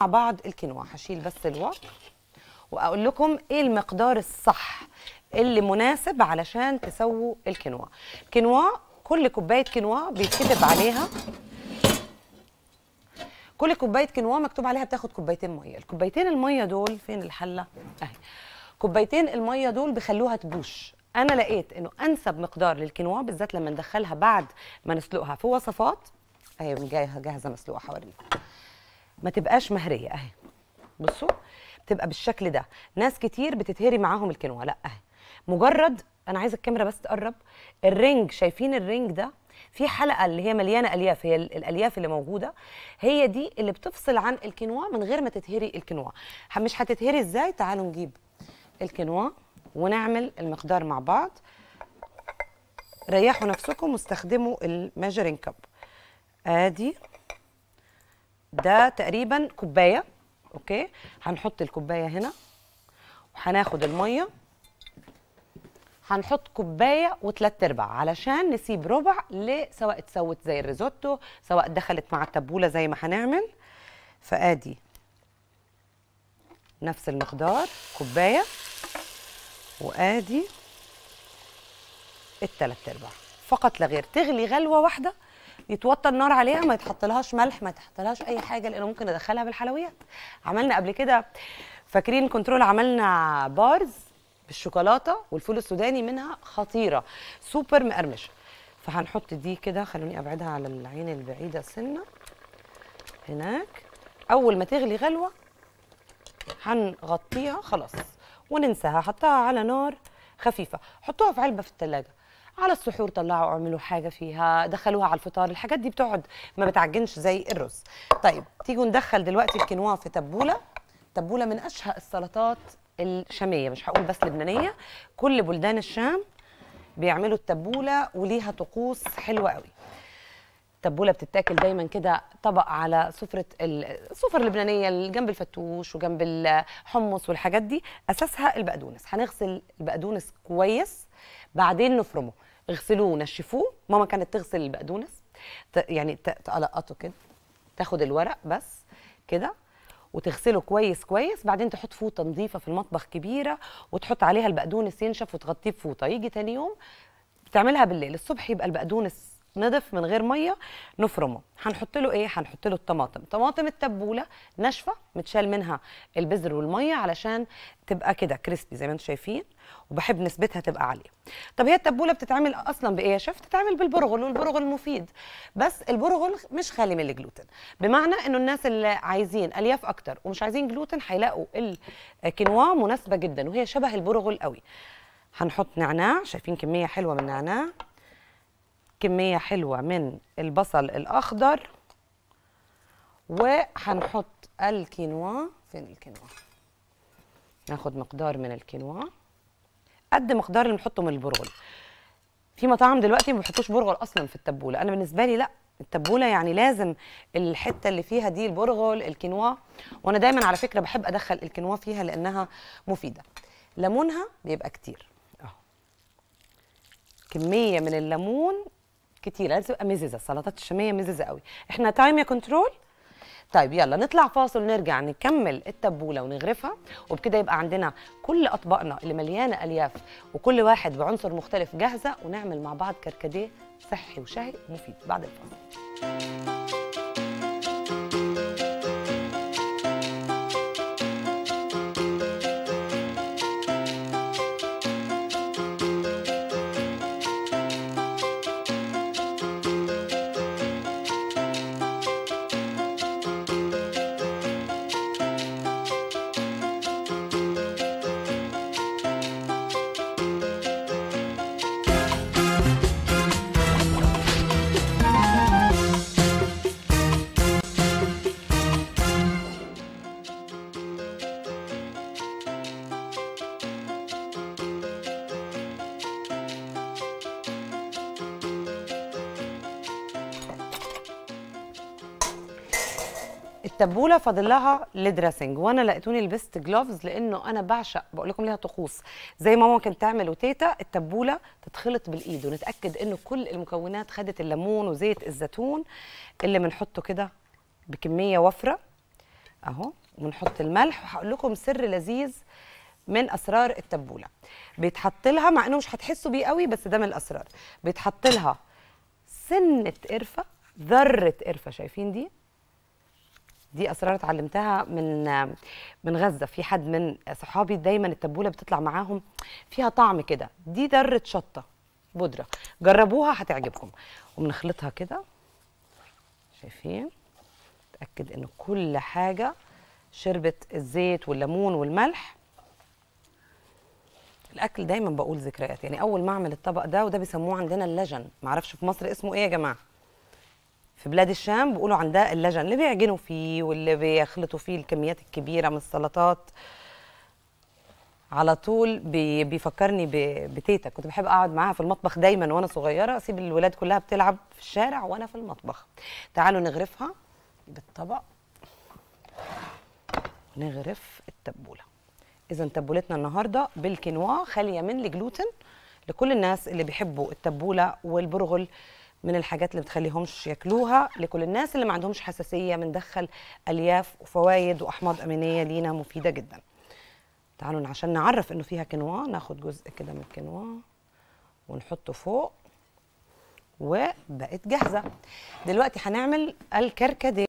مع بعض الكينوا هشيل بس الورق واقول لكم ايه المقدار الصح اللي مناسب علشان تسووا الكينوا الكينوا كل كوبايه كينوا بيتكتب عليها كل كوبايه كينوا مكتوب عليها بتاخد كوبايتين ميه الكوبايتين الميه دول فين الحله اهي كوبايتين الميه دول بيخلوها تبوش انا لقيت انه انسب مقدار للكينوا بالذات لما ندخلها بعد ما نسلقها في وصفات اهي أيوة، جاهزه مسلوقه حواليكم ما تبقاش مهريه اهي بصوا بتبقى بالشكل ده ناس كتير بتتهري معاهم الكنوه لا اهي مجرد انا عايزه الكاميرا بس تقرب الرنج شايفين الرنج ده في حلقه اللي هي مليانه الياف هي الالياف اللي موجوده هي دي اللي بتفصل عن الكنوه من غير ما تتهري الكنوه مش هتتهري ازاي تعالوا نجيب الكنوه ونعمل المقدار مع بعض ريحوا نفسكم واستخدموا الماجرين كاب ادي ده تقريبا كوبايه اوكي هنحط الكوبايه هنا وهناخد الميه هنحط كوبايه وثلاث ارباع علشان نسيب ربع لسواء اتسوت زي الريزوتو سواء دخلت مع التبوله زي ما هنعمل فادي نفس المقدار كوبايه وادي الثلاث ارباع فقط لا غير تغلي غلوه واحده يتوطى النار عليها ما يتحطلهاش ملح ما يتحطلهاش اي حاجه لانه ممكن ادخلها بالحلويات عملنا قبل كده فاكرين كنترول عملنا بارز بالشوكولاته والفول السوداني منها خطيره سوبر مقرمشه فهنحط دي كده خلوني ابعدها على العين البعيده سنه هناك اول ما تغلي غلوه هنغطيها خلاص وننساها حطها على نار خفيفه حطوها في علبه في الثلاجه على السحور طلعوا اعملوا حاجه فيها دخلوها على الفطار الحاجات دي بتقعد ما بتعجنش زي الرز طيب تيجوا ندخل دلوقتي الكينوا في تبوله تبوله من اشهى السلطات الشاميه مش هقول بس لبنانيه كل بلدان الشام بيعملوا التبوله وليها طقوس حلوه قوي التبوله بتتاكل دايما كده طبق على سفره السفر اللبنانيه اللي جنب الفتوش وجنب الحمص والحاجات دي اساسها البقدونس هنغسل البقدونس كويس بعدين نفرمه اغسلوه ونشفوه ماما كانت تغسل البقدونس يعني تقلقطه كده تاخد الورق بس كده وتغسله كويس كويس بعدين تحط فوطه نظيفه في المطبخ كبيره وتحط عليها البقدونس ينشف وتغطيه بفوطه يجي تاني يوم بتعملها بالليل الصبح يبقى البقدونس نضف من غير ميه نفرمه هنحط له ايه هنحط له الطماطم طماطم التبوله ناشفه متشال منها البذر والميه علشان تبقى كده كريسبي زي ما انتم شايفين وبحب نسبتها تبقى عاليه طب هي التبوله بتتعمل اصلا بايه يا شيف بتتعمل بالبرغل والبرغل مفيد بس البرغل مش خالي من الجلوتين بمعنى انه الناس اللي عايزين الياف اكتر ومش عايزين جلوتين هيلاقوا الكينوا مناسبه جدا وهي شبه البرغل قوي هنحط نعناع شايفين كميه حلوه من النعناع كمية حلوة من البصل الأخضر وهنحط الكينوا فين الكينوا ناخد مقدار من الكينوا قد مقدار اللي نحطه من البرغل في مطاعم دلوقتي ما بيحطوش برغل اصلا في التبوله انا بالنسبه لي لا التبوله يعني لازم الحته اللي فيها دي البرغل الكينوا وانا دايما على فكره بحب ادخل الكينوا فيها لانها مفيده ليمونها بيبقى كتير اهو كميه من الليمون كتير لازم تبقى مززه السلطات الشاميه مززه قوي احنا تايم يا كنترول طيب يلا نطلع فاصل ونرجع نكمل التبوله ونغرفها وبكده يبقى عندنا كل اطباقنا اللي مليانه الياف وكل واحد بعنصر مختلف جاهزه ونعمل مع بعض كركديه صحي وشهي ومفيد بعد الفاصل تبوله فاضل لها وانا لقيتوني لبست جلوفز لانه انا بعشق بقول لكم ليها طقوس زي ما ماما كانت تعمل وتيتا التبوله تتخلط بالايد ونتاكد انه كل المكونات خدت الليمون وزيت الزيتون اللي بنحطه كده بكميه وفره اهو ونحط الملح وهقول لكم سر لذيذ من اسرار التبوله بيتحط لها مع انه مش هتحسوا بيه قوي بس ده من الاسرار بيتحط لها سنه قرفه ذره قرفه شايفين دي دي اسرار اتعلمتها من من غزه في حد من صحابي دايما التبوله بتطلع معاهم فيها طعم كده دي ذره شطه بودره جربوها هتعجبكم وبنخلطها كده شايفين اتاكد ان كل حاجه شربت الزيت والليمون والملح الاكل دايما بقول ذكريات يعني اول ما اعمل الطبق ده وده بيسموه عندنا اللجن معرفش في مصر اسمه ايه يا جماعه في بلاد الشام بيقولوا عن ده اللجن اللي بيعجنوا فيه واللي بيخلطوا فيه الكميات الكبيره من السلطات على طول بي بيفكرني بتيتا كنت بحب اقعد معاها في المطبخ دايما وانا صغيره اسيب الولاد كلها بتلعب في الشارع وانا في المطبخ تعالوا نغرفها بالطبق نغرف التبوله اذا تبولتنا النهارده بالكينوا خاليه من الجلوتين لكل الناس اللي بيحبوا التبوله والبرغل من الحاجات اللي بتخليهمش ياكلوها لكل الناس اللي ما عندهمش حساسيه بندخل الياف وفوائد واحماض امينيه لينا مفيده جدا تعالوا عشان نعرف انه فيها كنوا ناخد جزء كده من الكنوة ونحطه فوق وبقت جاهزه دلوقتي هنعمل الكركديه